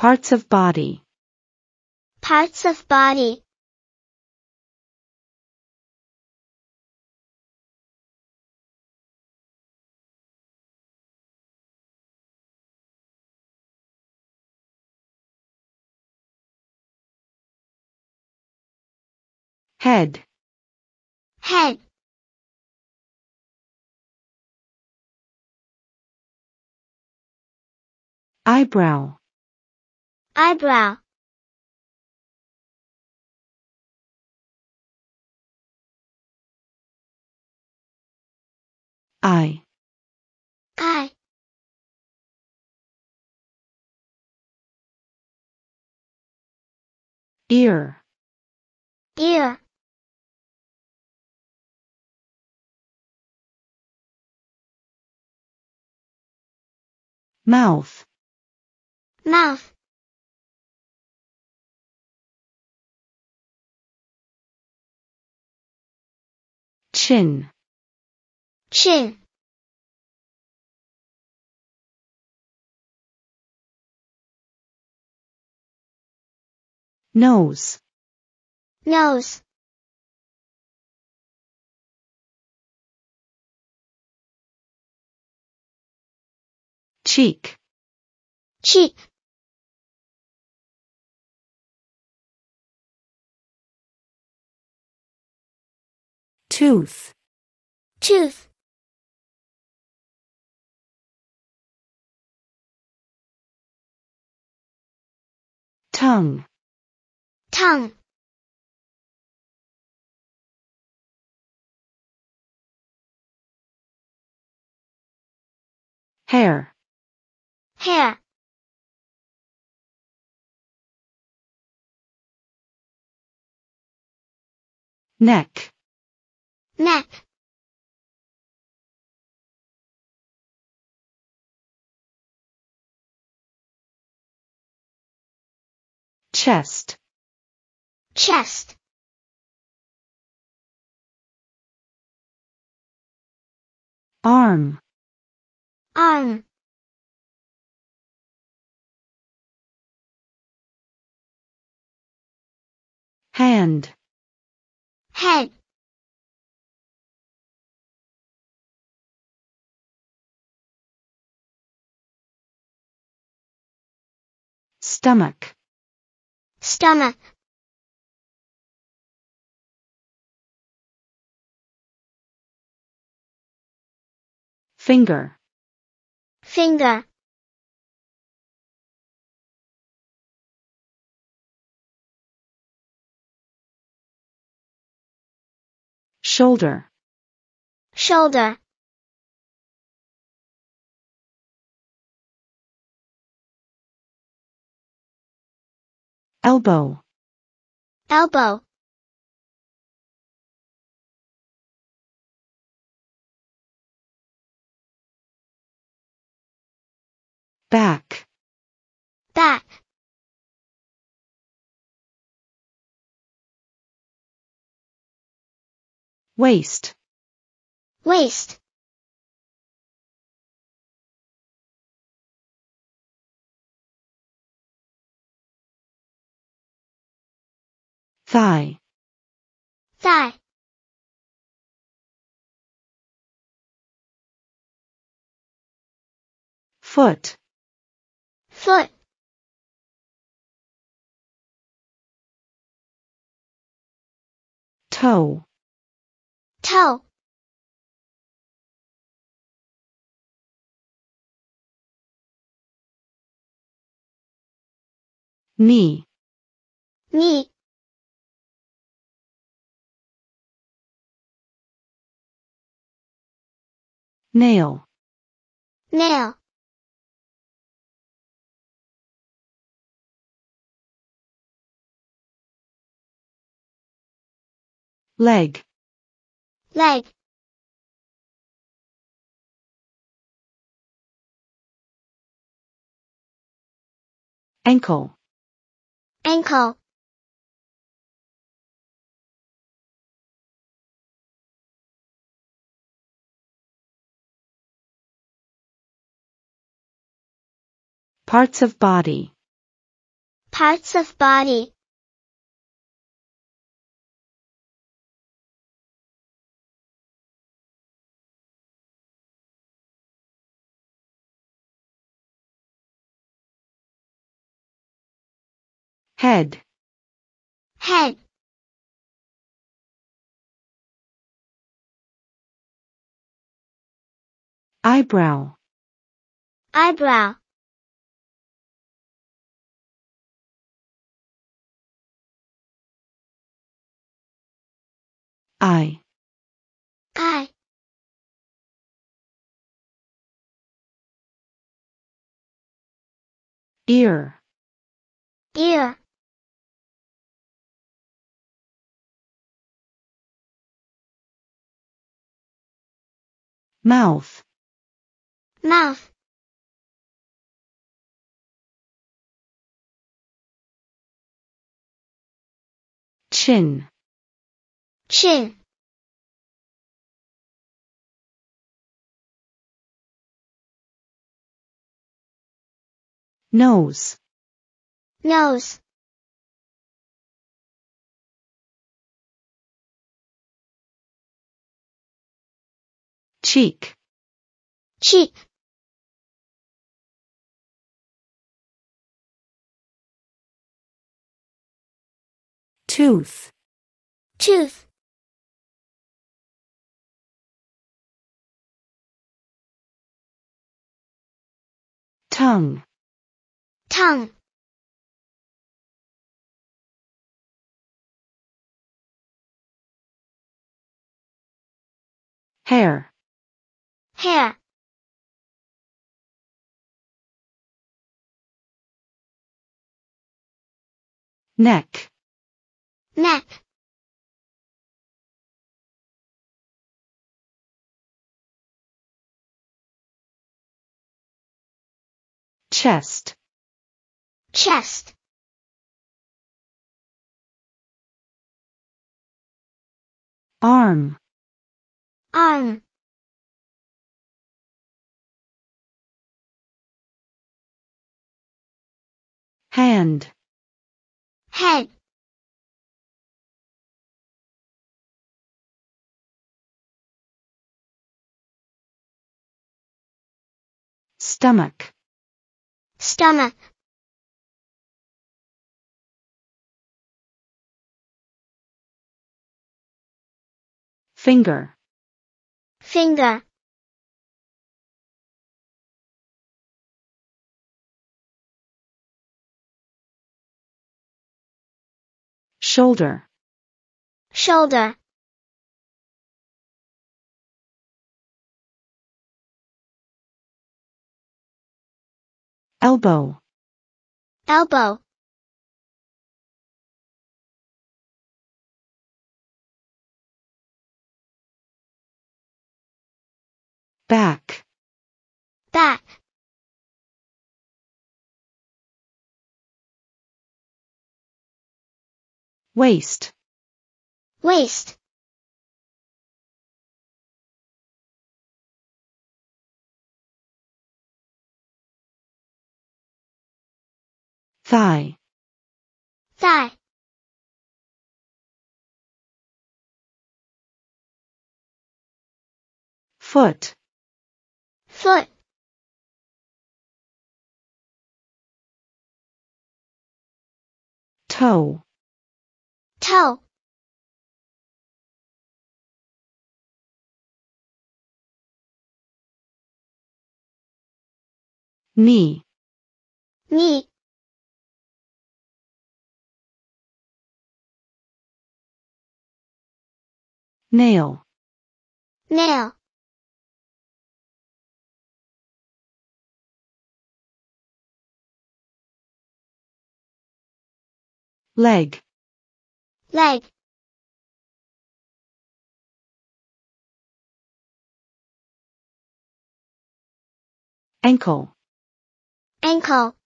Parts of body. Parts of body. Head. Head. Eyebrow. Eyebrow I I ear ear mouth mouth chin chin nose nose cheek cheek tooth tooth tongue tongue hair hair neck Map Chest Chest Arm Arm Hand Head Stomach. Stomach. Finger. Finger. Shoulder. Shoulder. elbow elbow back back waist waist thigh thigh foot foot toe toe knee knee Nail. Nail. Leg. Leg. Ankle. Ankle. Parts of body. Parts of body. Head. Head. Eyebrow. Eyebrow. I. I. Ear. Ear. Mouth. Mouth. Chin chin nose nose cheek cheek tooth tooth tongue, tongue. hair, hair. neck, neck. Chest. Chest. Arm. Arm. Hand. Head. Stomach stomach finger finger shoulder shoulder elbow elbow back back waist waist Thigh. Thigh. Foot. foot toe toe knee knee Nail. Nail. Leg. Leg. Ankle. Ankle.